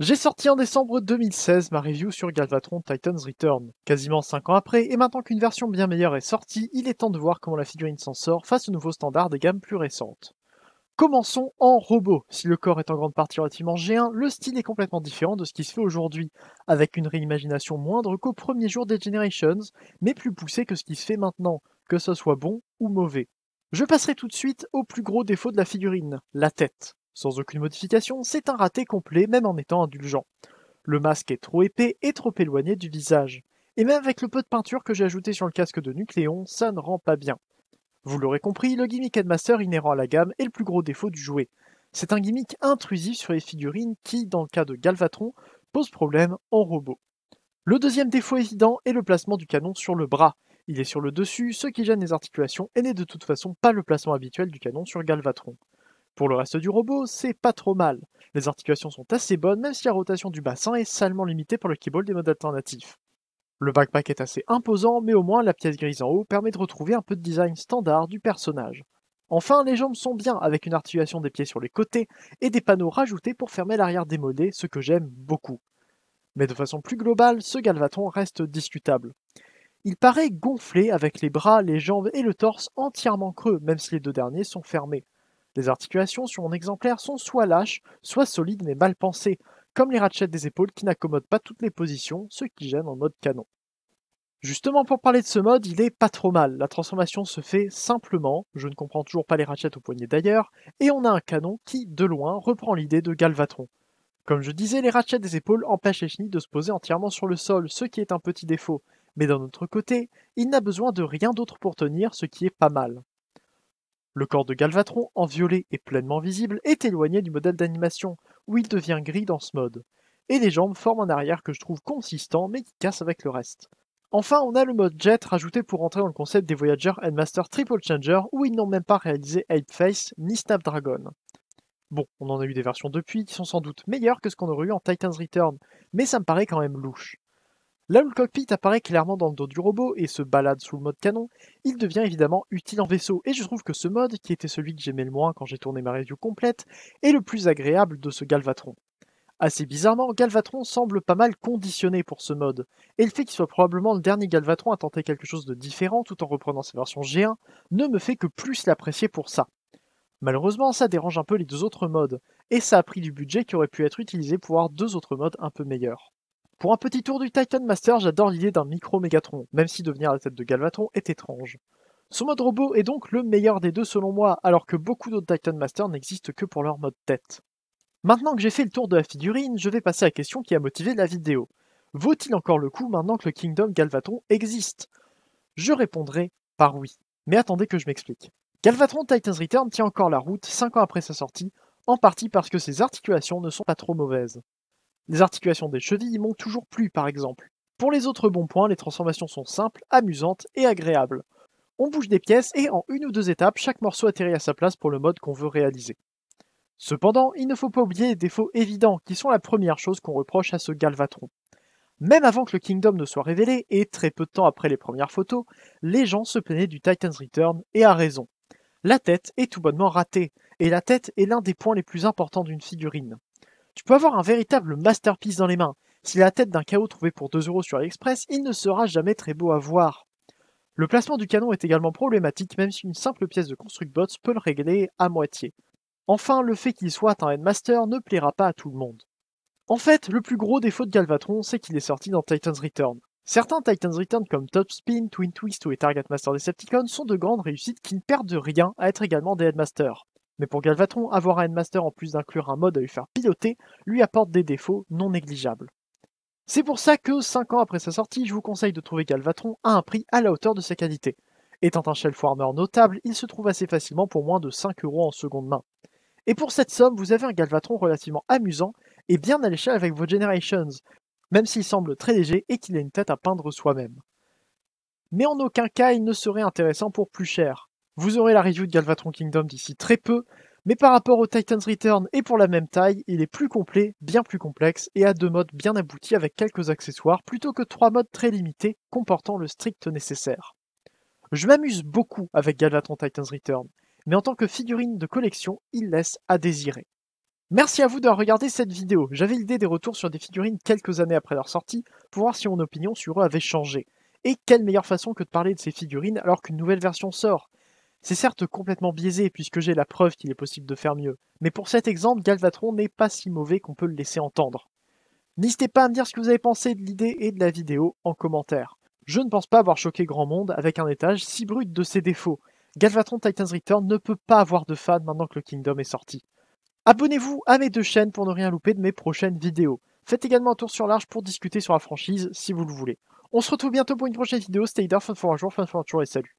J'ai sorti en décembre 2016 ma review sur Galvatron Titan's Return. Quasiment 5 ans après, et maintenant qu'une version bien meilleure est sortie, il est temps de voir comment la figurine s'en sort face aux nouveaux standards des gammes plus récentes. Commençons en robot. Si le corps est en grande partie relativement géant, le style est complètement différent de ce qui se fait aujourd'hui, avec une réimagination moindre qu'au premier jour des Generations, mais plus poussée que ce qui se fait maintenant, que ce soit bon ou mauvais. Je passerai tout de suite au plus gros défaut de la figurine, la tête. Sans aucune modification, c'est un raté complet même en étant indulgent. Le masque est trop épais et trop éloigné du visage. Et même avec le peu de peinture que j'ai ajouté sur le casque de Nucléon, ça ne rend pas bien. Vous l'aurez compris, le gimmick Headmaster inhérent à la gamme est le plus gros défaut du jouet. C'est un gimmick intrusif sur les figurines qui, dans le cas de Galvatron, pose problème en robot. Le deuxième défaut évident est le placement du canon sur le bras. Il est sur le dessus, ce qui gêne les articulations et n'est de toute façon pas le placement habituel du canon sur Galvatron. Pour le reste du robot, c'est pas trop mal. Les articulations sont assez bonnes, même si la rotation du bassin est salement limitée par le keyboard des modes alternatifs. Le backpack est assez imposant, mais au moins la pièce grise en haut permet de retrouver un peu de design standard du personnage. Enfin, les jambes sont bien, avec une articulation des pieds sur les côtés et des panneaux rajoutés pour fermer l'arrière démodé, ce que j'aime beaucoup. Mais de façon plus globale, ce galvatron reste discutable. Il paraît gonflé avec les bras, les jambes et le torse entièrement creux, même si les deux derniers sont fermés. Les articulations sur mon exemplaire sont soit lâches, soit solides mais mal pensées, comme les ratchets des épaules qui n'accommodent pas toutes les positions, ce qui gêne en mode canon. Justement, pour parler de ce mode, il est pas trop mal. La transformation se fait simplement, je ne comprends toujours pas les ratchets au poignet d'ailleurs, et on a un canon qui, de loin, reprend l'idée de Galvatron. Comme je disais, les ratchets des épaules empêchent les chenilles de se poser entièrement sur le sol, ce qui est un petit défaut. Mais d'un autre côté, il n'a besoin de rien d'autre pour tenir, ce qui est pas mal. Le corps de Galvatron, en violet et pleinement visible, est éloigné du modèle d'animation, où il devient gris dans ce mode. Et les jambes forment un arrière que je trouve consistant mais qui casse avec le reste. Enfin, on a le mode jet rajouté pour entrer dans le concept des Voyager Headmaster Triple Changer où ils n'ont même pas réalisé Apeface ni Snapdragon. Bon, on en a eu des versions depuis qui sont sans doute meilleures que ce qu'on aurait eu en Titan's Return, mais ça me paraît quand même louche. Là où le cockpit apparaît clairement dans le dos du robot et se balade sous le mode canon, il devient évidemment utile en vaisseau, et je trouve que ce mode, qui était celui que j'aimais le moins quand j'ai tourné ma review complète, est le plus agréable de ce Galvatron. Assez bizarrement, Galvatron semble pas mal conditionné pour ce mode, et le fait qu'il soit probablement le dernier Galvatron à tenter quelque chose de différent tout en reprenant sa version G1 ne me fait que plus l'apprécier pour ça. Malheureusement, ça dérange un peu les deux autres modes, et ça a pris du budget qui aurait pu être utilisé pour avoir deux autres modes un peu meilleurs. Pour un petit tour du Titan Master, j'adore l'idée d'un micro Mégatron, même si devenir la tête de Galvatron est étrange. Son mode robot est donc le meilleur des deux selon moi, alors que beaucoup d'autres Titan Masters n'existent que pour leur mode tête. Maintenant que j'ai fait le tour de la figurine, je vais passer à la question qui a motivé la vidéo. Vaut-il encore le coup maintenant que le Kingdom Galvatron existe Je répondrai par oui. Mais attendez que je m'explique. Galvatron Titan's Return tient encore la route 5 ans après sa sortie, en partie parce que ses articulations ne sont pas trop mauvaises. Les articulations des chevilles m'ont toujours plu, par exemple. Pour les autres bons points, les transformations sont simples, amusantes et agréables. On bouge des pièces et en une ou deux étapes, chaque morceau atterrit à sa place pour le mode qu'on veut réaliser. Cependant, il ne faut pas oublier les défauts évidents qui sont la première chose qu'on reproche à ce Galvatron. Même avant que le Kingdom ne soit révélé, et très peu de temps après les premières photos, les gens se plaignaient du Titan's Return, et à raison. La tête est tout bonnement ratée, et la tête est l'un des points les plus importants d'une figurine. Tu peux avoir un véritable masterpiece dans les mains. Si la tête d'un chaos trouvé pour 2€ sur AliExpress, il ne sera jamais très beau à voir. Le placement du canon est également problématique, même si une simple pièce de Construct Bots peut le régler à moitié. Enfin, le fait qu'il soit un Headmaster ne plaira pas à tout le monde. En fait, le plus gros défaut de Galvatron, c'est qu'il est sorti dans Titan's Return. Certains Titan's Return comme Topspin, Twin Twist ou Target Master Decepticon sont de grandes réussites qui ne perdent rien à être également des Headmasters. Mais pour Galvatron, avoir un Headmaster en plus d'inclure un mode à lui faire piloter lui apporte des défauts non négligeables. C'est pour ça que, 5 ans après sa sortie, je vous conseille de trouver Galvatron à un prix à la hauteur de sa qualité. Étant un shelf warmer notable, il se trouve assez facilement pour moins de 5 euros en seconde main. Et pour cette somme, vous avez un Galvatron relativement amusant et bien à l'échelle avec vos Generations, même s'il semble très léger et qu'il a une tête à peindre soi-même. Mais en aucun cas il ne serait intéressant pour plus cher. Vous aurez la review de Galvatron Kingdom d'ici très peu, mais par rapport au Titan's Return et pour la même taille, il est plus complet, bien plus complexe et a deux modes bien aboutis avec quelques accessoires plutôt que trois modes très limités comportant le strict nécessaire. Je m'amuse beaucoup avec Galvatron Titan's Return, mais en tant que figurine de collection, il laisse à désirer. Merci à vous d'avoir regardé cette vidéo. J'avais l'idée des retours sur des figurines quelques années après leur sortie pour voir si mon opinion sur eux avait changé. Et quelle meilleure façon que de parler de ces figurines alors qu'une nouvelle version sort c'est certes complètement biaisé puisque j'ai la preuve qu'il est possible de faire mieux, mais pour cet exemple, Galvatron n'est pas si mauvais qu'on peut le laisser entendre. N'hésitez pas à me dire ce que vous avez pensé de l'idée et de la vidéo en commentaire. Je ne pense pas avoir choqué grand monde avec un étage si brut de ses défauts. Galvatron Titans Return ne peut pas avoir de fans maintenant que le Kingdom est sorti. Abonnez-vous à mes deux chaînes pour ne rien louper de mes prochaines vidéos. Faites également un tour sur l'arche pour discuter sur la franchise si vous le voulez. On se retrouve bientôt pour une prochaine vidéo. Stay there, fun for un jour, fun for jour et salut.